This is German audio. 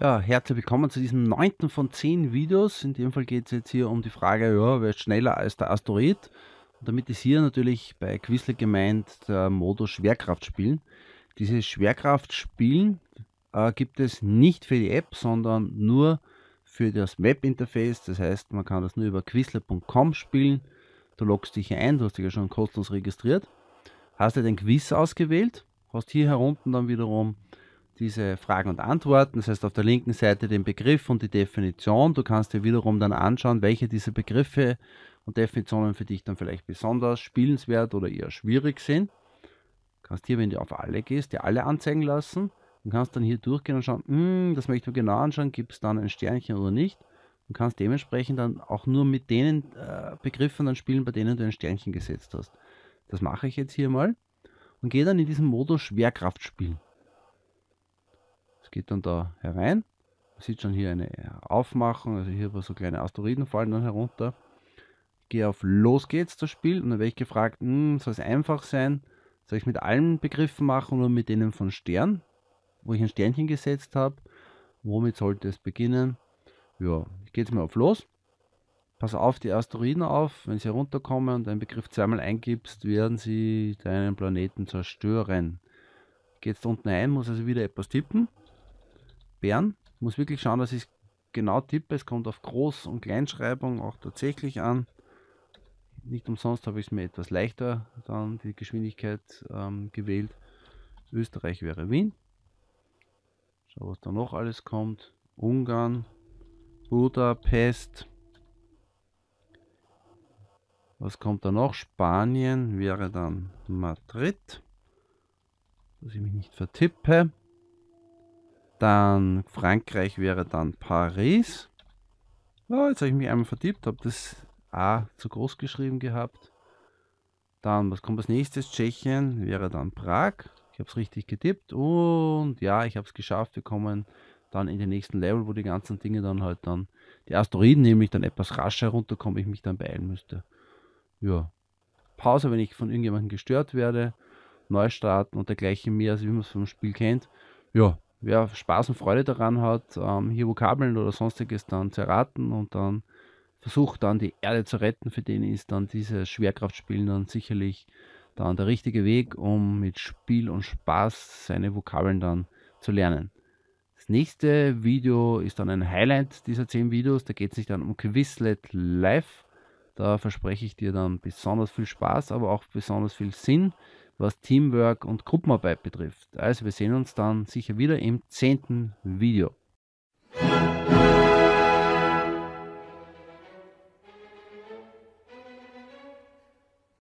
Ja, herzlich willkommen zu diesem neunten von zehn Videos. In dem Fall geht es jetzt hier um die Frage, ja, wer ist schneller als der Asteroid? Und damit ist hier natürlich bei Quizlet gemeint der Modus Schwerkraft Schwerkraftspielen. Diese Schwerkraftspielen äh, gibt es nicht für die App, sondern nur für das Map-Interface. Das heißt, man kann das nur über quizlet.com spielen. Du loggst dich hier ein, du hast dich ja schon kostenlos registriert. Hast du den Quiz ausgewählt, hast hier herunten dann wiederum diese Fragen und Antworten, das heißt auf der linken Seite den Begriff und die Definition. Du kannst dir wiederum dann anschauen, welche dieser Begriffe und Definitionen für dich dann vielleicht besonders spielenswert oder eher schwierig sind. Du kannst hier, wenn du auf alle gehst, dir alle anzeigen lassen und kannst dann hier durchgehen und schauen, hm, das möchte ich mir genau anschauen, gibt es dann ein Sternchen oder nicht Du kannst dementsprechend dann auch nur mit den äh, Begriffen dann spielen, bei denen du ein Sternchen gesetzt hast. Das mache ich jetzt hier mal und gehe dann in diesen Modus Schwerkraft spielen geht dann da herein. Man sieht schon hier eine äh, Aufmachung, also hier so kleine Asteroiden fallen dann herunter. Ich gehe auf Los geht's, das Spiel, und dann werde ich gefragt, hm, soll es einfach sein? Soll ich mit allen Begriffen machen oder mit denen von Stern, wo ich ein Sternchen gesetzt habe? Womit sollte es beginnen? Ja, ich gehe jetzt mal auf Los. Pass auf die Asteroiden auf, wenn sie herunterkommen und einen Begriff zweimal eingibst, werden sie deinen Planeten zerstören. Geht jetzt unten ein, muss also wieder etwas tippen sperren. Ich muss wirklich schauen, dass ich es genau tippe. Es kommt auf Groß- und Kleinschreibung auch tatsächlich an. Nicht umsonst habe ich es mir etwas leichter dann die Geschwindigkeit ähm, gewählt. Österreich wäre Wien. Schau, was da noch alles kommt. Ungarn, Budapest. Was kommt da noch? Spanien wäre dann Madrid. Dass ich mich nicht vertippe. Dann Frankreich wäre dann Paris. Oh, jetzt habe ich mich einmal vertippt, habe das A zu groß geschrieben gehabt. Dann, was kommt als nächstes? Tschechien wäre dann Prag. Ich habe es richtig getippt und ja, ich habe es geschafft. Wir kommen dann in den nächsten Level, wo die ganzen Dinge dann halt dann, die Asteroiden nämlich dann etwas rascher runterkommen, ich mich dann beeilen müsste. Ja. Pause, wenn ich von irgendjemandem gestört werde, Neustarten und dergleichen mehr, also wie man es vom Spiel kennt. Ja, wer Spaß und Freude daran hat, ähm, hier Vokabeln oder sonstiges dann zu erraten und dann versucht dann die Erde zu retten, für den ist dann dieses Schwerkraftspielen dann sicherlich dann der richtige Weg, um mit Spiel und Spaß seine Vokabeln dann zu lernen. Das nächste Video ist dann ein Highlight dieser 10 Videos, da geht es sich dann um Quizlet Live. Da verspreche ich dir dann besonders viel Spaß, aber auch besonders viel Sinn was Teamwork und Gruppenarbeit betrifft. Also wir sehen uns dann sicher wieder im zehnten Video.